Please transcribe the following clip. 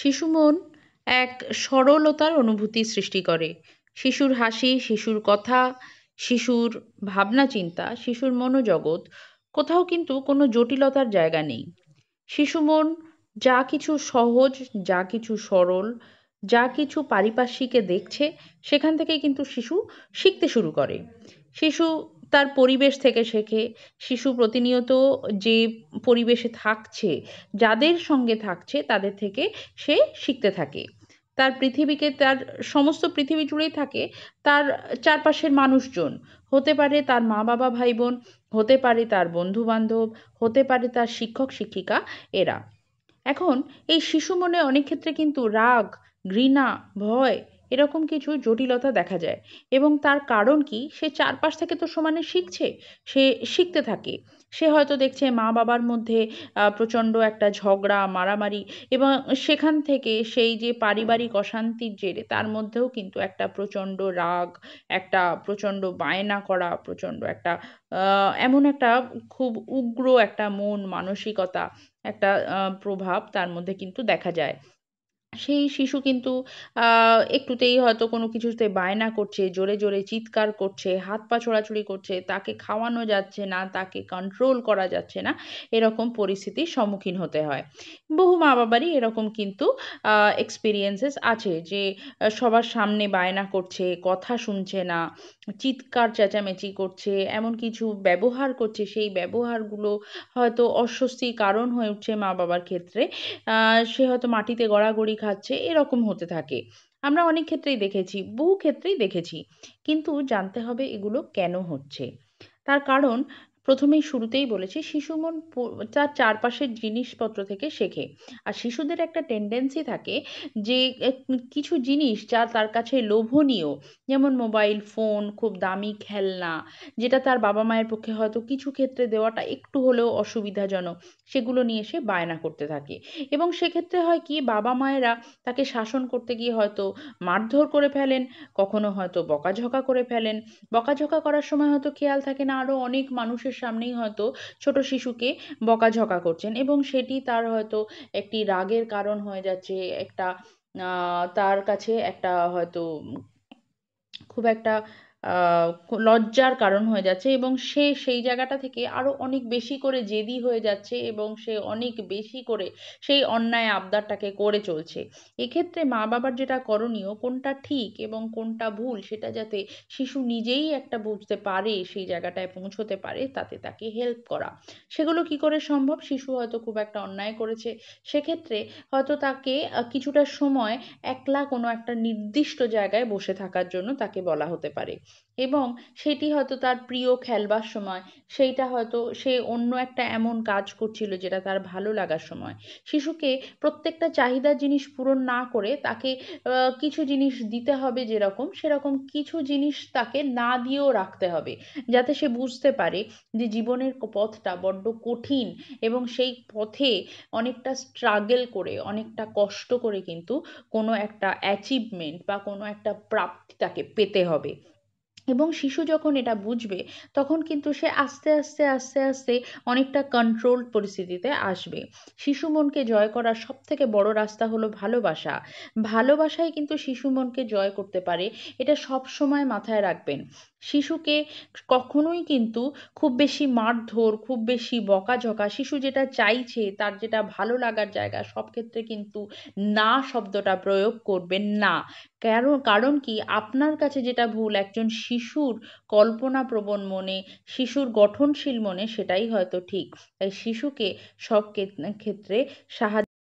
শিশু মন এক সরলতার অনুভূতি সৃষ্টি করে শিশুর হাসি শিশুর কথা শিশুর ভাবনা চিন্তা শিশুর মনোজগৎ কোথাও কিন্তু কোনো জটিলতার জায়গা নেই শিশু মন যা কিছু সহজ যা কিছু সরল যা কিছু পারিপার্শ্বিকে দেখছে সেখান থেকে কিন্তু শিশু শিখতে শুরু করে শিশু তার পরিবেশ থেকে শেখে শিশু প্রতিনিয়ত যে পরিবেশে থাকছে যাদের সঙ্গে থাকছে তাদের থেকে সে শিখতে থাকে তার পৃথিবীকে তার সমস্ত পৃথিবী জুড়েই থাকে তার চারপাশের মানুষজন হতে পারে তার মা বাবা ভাই বোন হতে পারে তার বন্ধু বান্ধব হতে পারে তার শিক্ষক শিক্ষিকা এরা এখন এই শিশু মনে অনেক ক্ষেত্রে কিন্তু রাগ ঘৃণা ভয় এরকম কিছু জটিলতা দেখা যায় এবং তার কারণ কি সে চারপাশ থেকে তো সমানে শিখছে সে শিখতে থাকে সে হয়তো দেখছে মা বাবার মধ্যে প্রচণ্ড একটা ঝগড়া মারামারি এবং সেখান থেকে সেই যে পারিবারিক অশান্তির জেরে তার মধ্যেও কিন্তু একটা প্রচণ্ড রাগ একটা প্রচণ্ড বায়না করা প্রচণ্ড একটা এমন একটা খুব উগ্র একটা মন মানসিকতা একটা প্রভাব তার মধ্যে কিন্তু দেখা যায় সেই শিশু কিন্তু একটুতেই হয়তো কোনো কিছুতে বায়না করছে জোরে জোরে চিৎকার করছে হাত পা ছোড়াছুড়ি করছে তাকে খাওয়ানো যাচ্ছে না তাকে কন্ট্রোল করা যাচ্ছে না এরকম পরিস্থিতির সম্মুখীন হতে হয় বহু মা বাবারই এরকম কিন্তু এক্সপিরিয়েন্সেস আছে যে সবার সামনে বায়না করছে কথা শুনছে না চিৎকার চেঁচামেচি করছে এমন কিছু ব্যবহার করছে সেই ব্যবহারগুলো হয়তো অস্বস্তি কারণ হয়ে উঠছে মা বাবার ক্ষেত্রে সে হয়তো মাটিতে গড়াগড়ি খাচ্ছে এরকম হতে থাকে আমরা অনেক ক্ষেত্রেই দেখেছি বহু ক্ষেত্রেই দেখেছি কিন্তু জানতে হবে এগুলো কেন হচ্ছে তার কারণ প্রথমেই শুরুতেই বলেছি শিশু মন তার চারপাশের জিনিসপত্র থেকে শেখে আর শিশুদের একটা টেন্ডেন্সি থাকে যে কিছু জিনিস যা তার কাছে লোভনীয় যেমন মোবাইল ফোন খুব দামি খেলনা যেটা তার বাবা মায়ের পক্ষে হয়তো কিছু ক্ষেত্রে দেওয়াটা একটু হলেও অসুবিধাজনক সেগুলো নিয়ে সে বায়না করতে থাকে এবং সেক্ষেত্রে হয় কি বাবা মায়েরা তাকে শাসন করতে গিয়ে হয়তো মারধর করে ফেলেন কখনো হয়তো বকাঝকা করে ফেলেন বকাঝকা করার সময় হয়তো খেয়াল থাকে না আরও অনেক মানুষের সামনেই হয়তো ছোট শিশুকে বকাঝকা করছেন এবং সেটি তার হয়তো একটি রাগের কারণ হয়ে যাচ্ছে একটা তার কাছে একটা হয়তো খুব একটা লজ্জার কারণ হয়ে যাচ্ছে এবং সে সেই জায়গাটা থেকে আরও অনেক বেশি করে জেদি হয়ে যাচ্ছে এবং সে অনেক বেশি করে সেই অন্যায় আবদারটাকে করে চলছে এক্ষেত্রে মা বাবার যেটা করণীয় কোনটা ঠিক এবং কোনটা ভুল সেটা যাতে শিশু নিজেই একটা বুঝতে পারে সেই জায়গাটায় পৌঁছতে পারে তাতে তাকে হেল্প করা সেগুলো কি করে সম্ভব শিশু হয়তো খুব একটা অন্যায় করেছে সেক্ষেত্রে হয়তো তাকে কিছুটা সময় একলা কোনো একটা নির্দিষ্ট জায়গায় বসে থাকার জন্য তাকে বলা হতে পারে এবং সেটি হয়তো তার প্রিয় খেলবার সময় সেইটা হয়তো সে অন্য একটা এমন কাজ করছিল যেটা তার ভালো লাগার সময় শিশুকে প্রত্যেকটা চাহিদার জিনিস পূরণ না করে তাকে কিছু জিনিস দিতে হবে যেরকম সেরকম কিছু জিনিস তাকে না দিয়েও রাখতে হবে যাতে সে বুঝতে পারে যে জীবনের পথটা বড্ড কঠিন এবং সেই পথে অনেকটা স্ট্রাগেল করে অনেকটা কষ্ট করে কিন্তু কোনো একটা অ্যাচিভমেন্ট বা কোনো একটা প্রাপ্তি তাকে পেতে হবে এবং শিশু যখন এটা বুঝবে তখন কিন্তু সে আস্তে আস্তে আস্তে আস্তে অনেকটা কন্ট্রোল পরিস্থিতিতে আসবে শিশু মনকে জয় করার সব থেকে বড় রাস্তা হলো ভালোবাসা ভালোবাসাই কিন্তু শিশু মনকে জয় করতে পারে এটা সব সময় মাথায় রাখবেন শিশুকে কখনোই কিন্তু খুব বেশি মারধর খুব বেশি বকাঝকা শিশু যেটা চাইছে তার যেটা ভালো লাগার জায়গা সব ক্ষেত্রে কিন্তু না শব্দটা প্রয়োগ করবেন না কারণ কারণ কি আপনার কাছে যেটা ভুল একজন শিশুর কল্পনাপ্রবণ মনে শিশুর গঠনশীল মনে সেটাই হয়তো ঠিক তাই শিশুকে সব ক্ষেত্রে সাহায্য